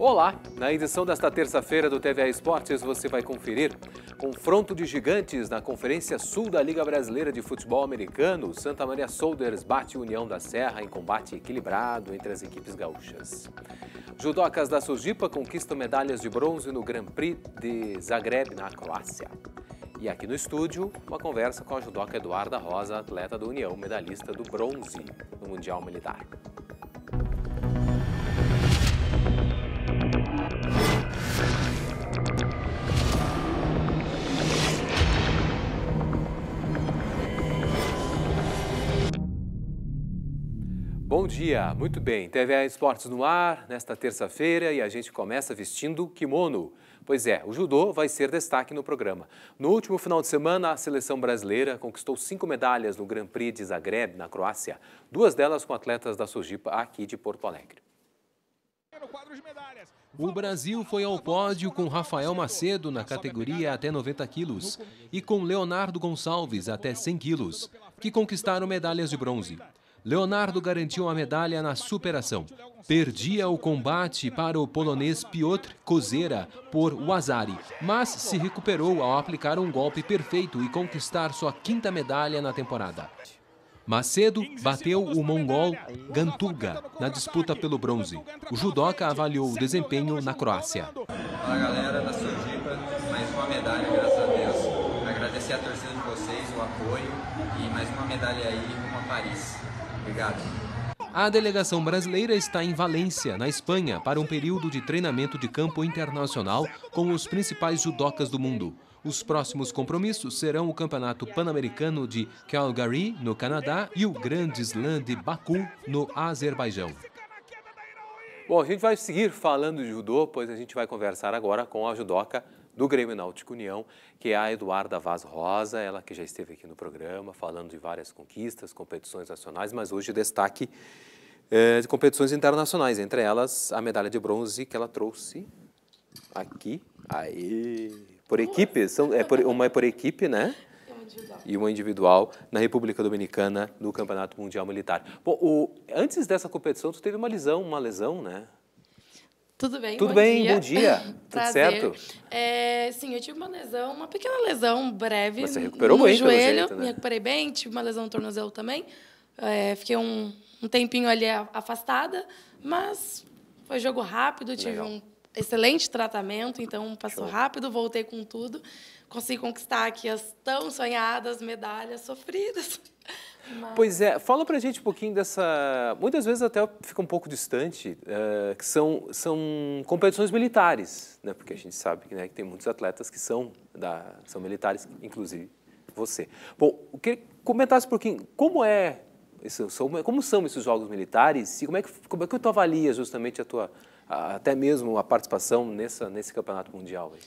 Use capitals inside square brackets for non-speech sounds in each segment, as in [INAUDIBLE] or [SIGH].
Olá! Na edição desta terça-feira do TVA Esportes você vai conferir confronto de gigantes na Conferência Sul da Liga Brasileira de Futebol Americano. Santa Maria Solders bate União da Serra em combate equilibrado entre as equipes gaúchas. Judocas da Sujipa conquistam medalhas de bronze no Grand Prix de Zagreb, na Croácia. E aqui no estúdio, uma conversa com a judoca Eduarda Rosa, atleta da União, medalhista do bronze no Mundial Militar. dia, muito bem. TVA Esportes no ar nesta terça-feira e a gente começa vestindo kimono. Pois é, o judô vai ser destaque no programa. No último final de semana, a seleção brasileira conquistou cinco medalhas no Grand Prix de Zagreb, na Croácia, duas delas com atletas da Sojipa aqui de Porto Alegre. O Brasil foi ao pódio com Rafael Macedo na categoria até 90 quilos e com Leonardo Gonçalves até 100 quilos, que conquistaram medalhas de bronze. Leonardo garantiu a medalha na superação. Perdia o combate para o polonês Piotr Kozera por Wazari, mas se recuperou ao aplicar um golpe perfeito e conquistar sua quinta medalha na temporada. Macedo bateu o mongol Gantuga na disputa pelo bronze. O judoca avaliou o desempenho na Croácia. Fala galera da Sojipa, mais uma medalha, graças a Deus. Agradecer a torcida de vocês, o apoio e mais uma medalha aí uma Paris. Obrigado. A delegação brasileira está em Valência, na Espanha, para um período de treinamento de campo internacional com os principais judocas do mundo. Os próximos compromissos serão o Campeonato Pan-Americano de Calgary, no Canadá, e o Grande Slam de Baku, no Azerbaijão. Bom, a gente vai seguir falando de judô, pois a gente vai conversar agora com a judoca do Grêmio Náutico União, que é a Eduarda Vaz Rosa, ela que já esteve aqui no programa falando de várias conquistas, competições nacionais, mas hoje destaque eh, de competições internacionais, entre elas a medalha de bronze que ela trouxe aqui, aí por equipe, são, é por, uma é por equipe, né? e uma individual na República Dominicana no Campeonato Mundial Militar. Bom, o, antes dessa competição, tu teve uma lesão, uma lesão, né? Tudo bem, Tudo bom bem, dia. bom dia. [LAUGHS] Tudo certo? É, sim, eu tive uma lesão, uma pequena lesão breve. Você recuperou no bem, joelho, jeito, né? me recuperei bem, tive uma lesão no tornozelo também. É, fiquei um, um tempinho ali afastada, mas foi jogo rápido, tive Legal. um excelente tratamento, então passou Show. rápido, voltei com tudo. Consegui conquistar aqui as tão sonhadas medalhas sofridas. [LAUGHS] Mas... Pois é, fala pra gente um pouquinho dessa. Muitas vezes até fica um pouco distante, uh, que são, são competições militares, né? Porque a gente sabe né, que tem muitos atletas que são, da, são militares, inclusive você. Bom, eu queria que comentasse um pouquinho como é. Isso, como são esses jogos militares e como é que, como é que tu avalia justamente a tua, a, até mesmo a participação nessa, nesse campeonato mundial? Aí?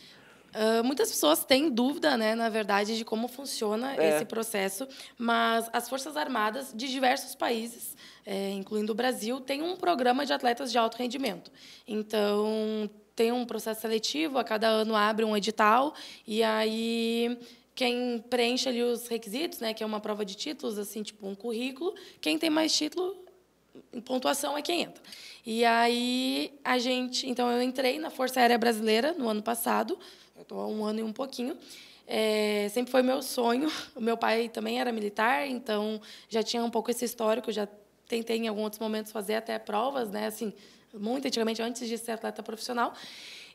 Ah, muitas pessoas têm dúvida, né, na verdade, de como funciona é. esse processo, mas as Forças Armadas de diversos países, é, incluindo o Brasil, têm um programa de atletas de alto rendimento. Então, tem um processo seletivo, a cada ano abre um edital, e aí quem preenche ali os requisitos, né, que é uma prova de títulos, assim, tipo um currículo, quem tem mais título em pontuação é quem entra. E aí a gente, então eu entrei na Força Aérea Brasileira no ano passado, eu estou há um ano e um pouquinho. É, sempre foi meu sonho. [LAUGHS] O meu pai também era militar, então já tinha um pouco esse histórico, já tentei em alguns outros momentos fazer até provas, né? Assim, muito antigamente, antes de ser atleta profissional.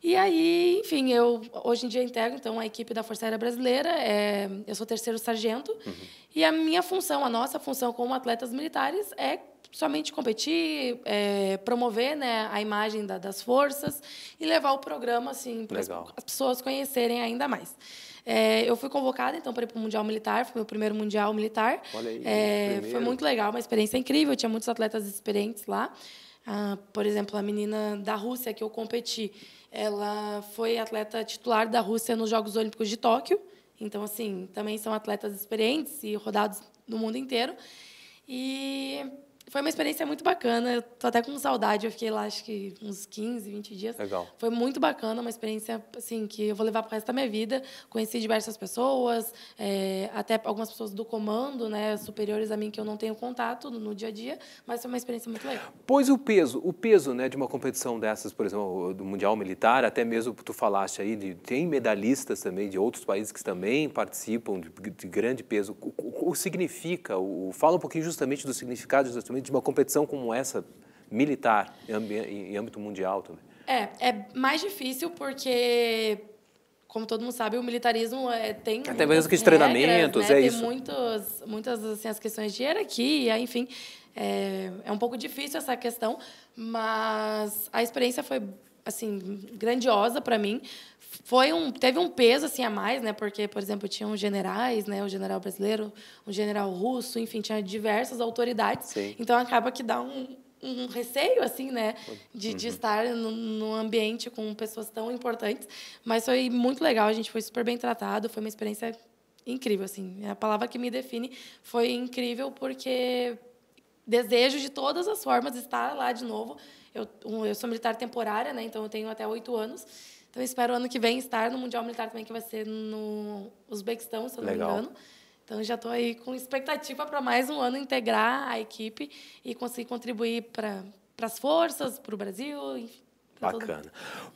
E aí, enfim, eu hoje em dia integro então a equipe da Força Aérea Brasileira. É, eu sou terceiro sargento uhum. e a minha função, a nossa função como atletas militares é somente competir, é, promover né, a imagem da, das forças e levar o programa assim, para as pessoas conhecerem ainda mais. É, eu fui convocada então para ir para o Mundial Militar, foi meu primeiro Mundial Militar. Olha aí, é, foi muito legal, uma experiência incrível, tinha muitos atletas experientes lá. Ah, por exemplo, a menina da Rússia que eu competi, ela foi atleta titular da Rússia nos Jogos Olímpicos de Tóquio. Então, assim, também são atletas experientes e rodados no mundo inteiro. E foi uma experiência muito bacana. Eu tô até com saudade. Eu fiquei lá, acho que uns 15, 20 dias. Legal. Foi muito bacana, uma experiência, assim, que eu vou levar o resto da minha vida. Conheci diversas pessoas, é, até algumas pessoas do comando, né, superiores a mim, que eu não tenho contato no, dia a dia, mas foi uma experiência muito legal. Pois o peso, o peso, né, de uma competição dessas, por exemplo, do Mundial Militar, até mesmo tu falaste aí, de, tem medalhistas também de outros países que também participam de, de grande peso. O, que significa, o, fala um pouquinho justamente do significado justamente de uma competição como essa, militar, em, âmbito mundial também. É, é mais difícil porque como todo mundo sabe, o militarismo é, tem. Até mesmo que de treinamentos, né? é isso. Tem muitos, muitas assim, as questões de hierarquia, enfim. É, é um pouco difícil essa questão, mas a experiência foi assim, grandiosa para mim. Foi um, teve um peso assim a mais, né? Porque, por exemplo, tinham generais, né? O general brasileiro, o general russo, enfim, tinha diversas autoridades. Sim. Então acaba que dá um, um receio, assim, né? De, uhum. de estar num ambiente com pessoas tão importantes. Mas foi muito legal, a gente foi super bem tratado, foi uma experiência incrível, assim. A palavra que me define foi incrível, porque desejo de todas as formas estar lá de novo eu, eu sou militar temporária, né? Então eu tenho até oito anos. Então espero ano que vem estar no Mundial Militar também, que vai ser no Uzbequistão, se eu não Legal. me engano. Então já estou aí com expectativa para mais um ano integrar a equipe e conseguir contribuir para as forças, para o Brasil, enfim. Bacana.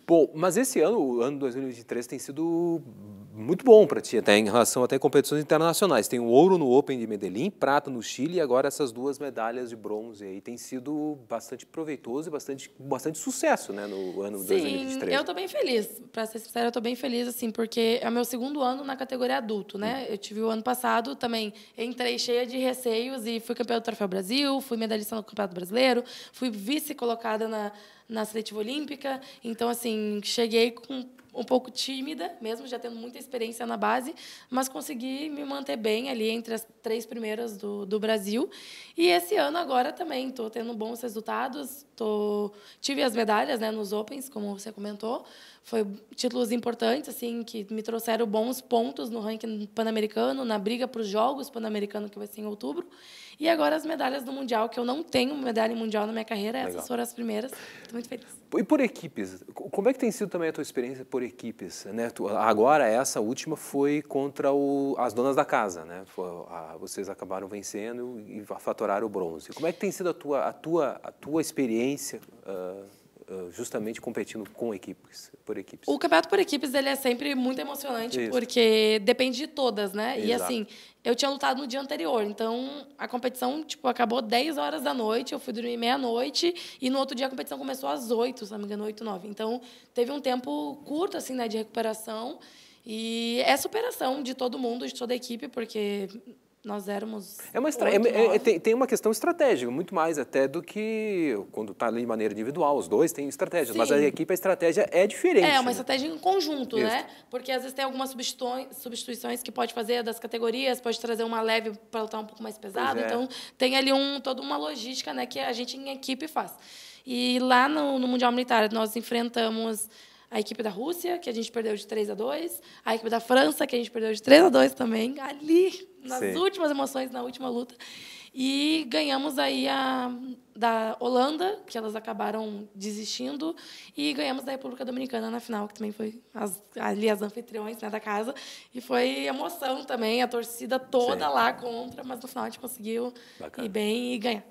Bom, mas esse ano, o ano 2023, tem sido muito bom para ti, até em relação até a competições internacionais. Tem o ouro no Open de Medellín, prata no Chile e agora essas duas medalhas de bronze aí tem sido bastante proveitoso e bastante, bastante sucesso, né, no ano Sim, 2023. eu estou bem feliz. Para ser sincera, eu estou bem feliz assim, porque é o meu segundo ano na categoria adulto, né? Hum. Eu tive o ano passado também entrei cheia de receios e fui campeã do Troféu Brasil, fui medalhista no Campeonato Brasileiro, fui vice colocada na na seletiva olímpica. Então, assim, cheguei com um pouco tímida, mesmo já tendo muita experiência na base, mas consegui me manter bem ali entre as três primeiras do, do Brasil. E esse ano agora também estou tendo bons resultados, tô, tive as medalhas né, nos Opens, como você comentou, foi títulos importantes assim que me trouxeram bons pontos no ranking pan-americano, na briga para os Jogos Pan-Americano que vai ser em outubro. E agora as medalhas do Mundial, que eu não tenho medalha Mundial na minha carreira, Legal. essas foram as primeiras. Estou muito feliz. E por equipes, como é que tem sido também a tua experiência por equipes? Né? Agora, essa última foi contra o, as donas da casa, né? Vocês acabaram vencendo e fatoraram o bronze. Como é que tem sido a tua, a tua, a tua experiência? Uh... Eh, justamente competindo com equipes, por equipes. O campeonato por equipes ele é sempre muito emocionante, Isso. porque depende de todas, né? Exato. E assim, eu tinha lutado no dia anterior, então a competição tipo acabou 10 horas da noite, eu fui dormir meia-noite e no outro dia a competição começou às 8, se não me engano, 8, 9. Então, teve um tempo curto assim, né, de recuperação. E é superação de todo mundo, de toda a equipe, porque nós éramos. É uma estra... é, é, é tem, tem, uma questão estratégica, muito mais até do que quando está ali de maneira individual. Os dois têm estratégia, Sim. mas a equipe, a estratégia é diferente. É, uma né? estratégia em conjunto, né? Isso. né? Porque às vezes tem algumas substituições que pode fazer das categorias, pode trazer uma leve para lutar um pouco mais pesado. É. Então, tem ali um, toda uma logística né, que a gente em equipe faz. E lá no, no Mundial Militar, nós enfrentamos a equipe da Rússia, que a gente perdeu de 3 a 2, a equipe da França, que a gente perdeu de 3 a 2 também, ali nas Sim. últimas emoções, na última luta. E ganhamos aí a da Holanda, que elas acabaram desistindo, e ganhamos da República Dominicana na final, que também foi as, ali as anfitriões né, da casa. E foi emoção também, a torcida toda Sim. lá contra, mas no final a gente conseguiu Bacana. ir bem e ganhar.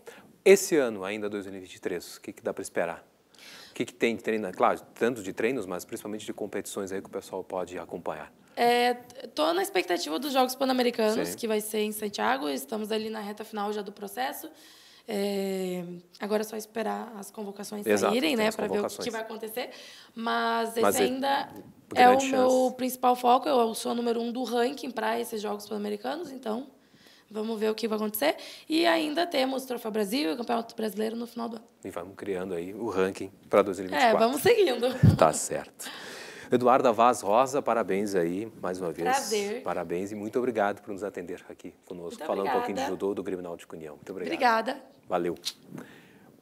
Esse ano, ainda 2023, o que, que dá para esperar? O que, que tem de treinar? Claro, tanto de treinos, mas principalmente de competições aí que o pessoal pode acompanhar. Estou é, na expectativa dos Jogos Pan-Americanos, que vai ser em Santiago. Estamos ali na reta final já do processo. É, agora é só esperar as convocações Exato, saírem, né? Para ver o que, vai acontecer. Mas esse é ainda é, é o chance. meu principal foco. Eu sou o número um do ranking para esses Jogos Pan-Americanos, então vamos ver o que vai acontecer. E ainda temos Troféu Brasil e Campeonato Brasileiro no final do ano. E vamos criando aí o ranking para 2024. É, vamos seguindo. tá certo. Eduardo Avaz Rosa, parabéns aí, mais uma vez. Prazer. Parabéns e muito obrigado por nos atender aqui conosco, muito falando obrigada. um pouquinho de judô do Grêmio Náutico União. Muito obrigado. Obrigada. Valeu.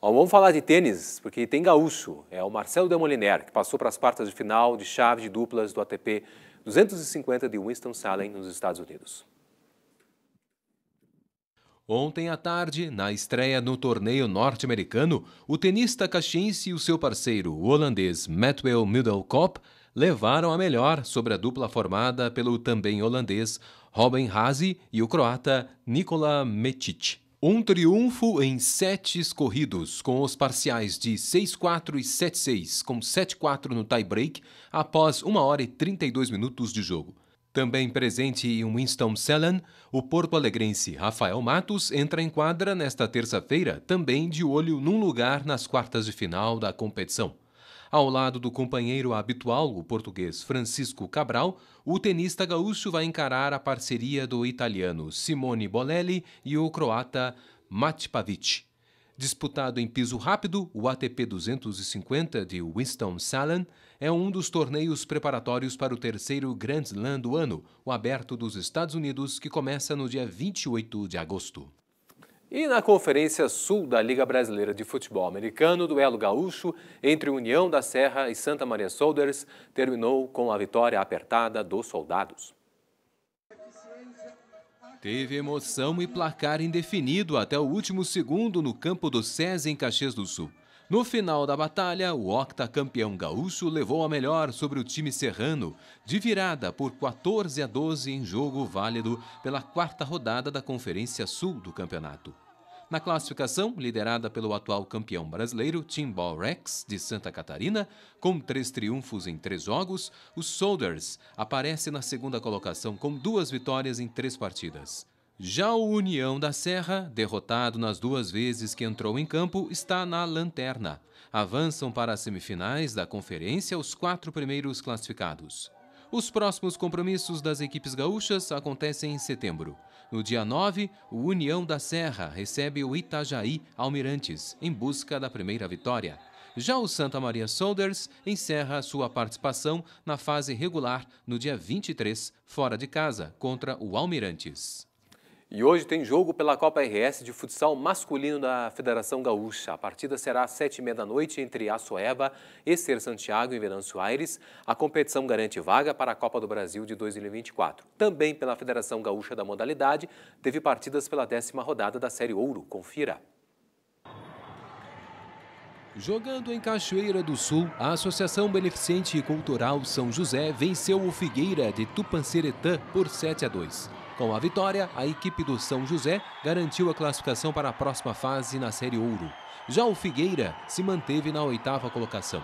vamos falar de tênis, porque tem gaúcho. É o Marcelo Demoliner, que passou para as quartas de final de chave de duplas do ATP 250 de Winston-Salem, nos Estados Unidos. Ontem à tarde, na estreia no torneio norte-americano, o tenista caxiense e o seu parceiro o holandês Matwell Middelkoop levaram a melhor sobre a dupla formada pelo também holandês Robin Haase e o croata Nikola Metic. Um triunfo em sete corridos, com os parciais de 6-4 e 7-6, com 7-4 no tie-break, após 1 hora e 32 minutos de jogo. Também presente em Winston-Salem, o porto-alegrense Rafael Matos entra em quadra nesta terça-feira, também de olho num lugar nas quartas de final da competição. Ao lado do companheiro habitual, o português Francisco Cabral, o tenista gaúcho vai encarar a parceria do italiano Simone Bolelli e o croata Matipavic. Disputado em piso rápido, o ATP 250 de Winston-Salem é um dos torneios preparatórios para o terceiro Grand Slam do ano, o aberto dos Estados Unidos, que começa no dia 28 de agosto. E na Conferência Sul da Liga Brasileira de Futebol Americano, o duelo gaúcho entre União da Serra e Santa Maria Soldiers terminou com a vitória apertada dos soldados. Teve emoção e placar indefinido até o último segundo no campo do SESI em Caxias do Sul. No final da batalha, o octacampeão gaúcho levou a melhor sobre o time serrano, de virada por 14 a 12 em jogo válido pela quarta rodada da Conferência Sul do campeonato. Na classificação, liderada pelo atual campeão brasileiro Timbal Rex, de Santa Catarina, com três triunfos em três jogos, os Soldiers aparece na segunda colocação com duas vitórias em três partidas. Já o União da Serra, derrotado nas duas vezes que entrou em campo, está na lanterna. Avançam para as semifinais da conferência os quatro primeiros classificados. Os próximos compromissos das equipes gaúchas acontecem em setembro. No dia 9, o União da Serra recebe o Itajaí Almirantes, em busca da primeira vitória. Já o Santa Maria Soldiers encerra sua participação na fase regular no dia 23, fora de casa, contra o Almirantes. E hoje tem jogo pela Copa RS de futsal masculino da Federação Gaúcha. A partida será às sete e meia da noite entre Açoeva, Ecer Santiago e Venâncio Aires. A competição garante vaga para a Copa do Brasil de 2024. Também pela Federação Gaúcha da modalidade, teve partidas pela décima rodada da Série Ouro. Confira. Jogando em Cachoeira do Sul, a Associação Beneficente Cultural São José venceu o Figueira de Tupanceretã por 7 a 2. Com a vitória, a equipe do São José garantiu a classificação para a próxima fase na Série Ouro. Já o Figueira se manteve na oitava colocação.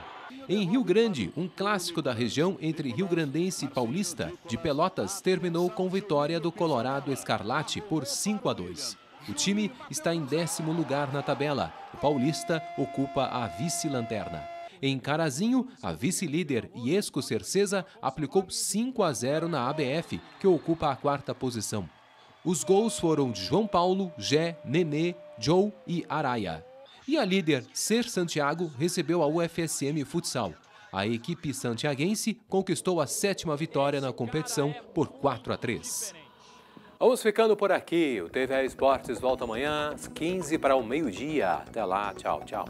Em Rio Grande, um clássico da região entre Rio Grandense e Paulista, de Pelotas, terminou com vitória do Colorado Escarlate por 5 a 2. O time está em décimo lugar na tabela. O Paulista ocupa a vice-lanterna. Em Carazinho, a vice-líder Iesco Cercesa aplicou 5 a 0 na ABF, que ocupa a quarta posição. Os gols foram de João Paulo, Gé, Nenê, Joe e Araia. E a líder Ser Santiago recebeu a UFSM Futsal. A equipe santiaguense conquistou a sétima vitória na competição por 4 a 3. Vamos ficando por aqui. O TV Esportes volta amanhã às 15 para o meio-dia. Até lá. Tchau, tchau.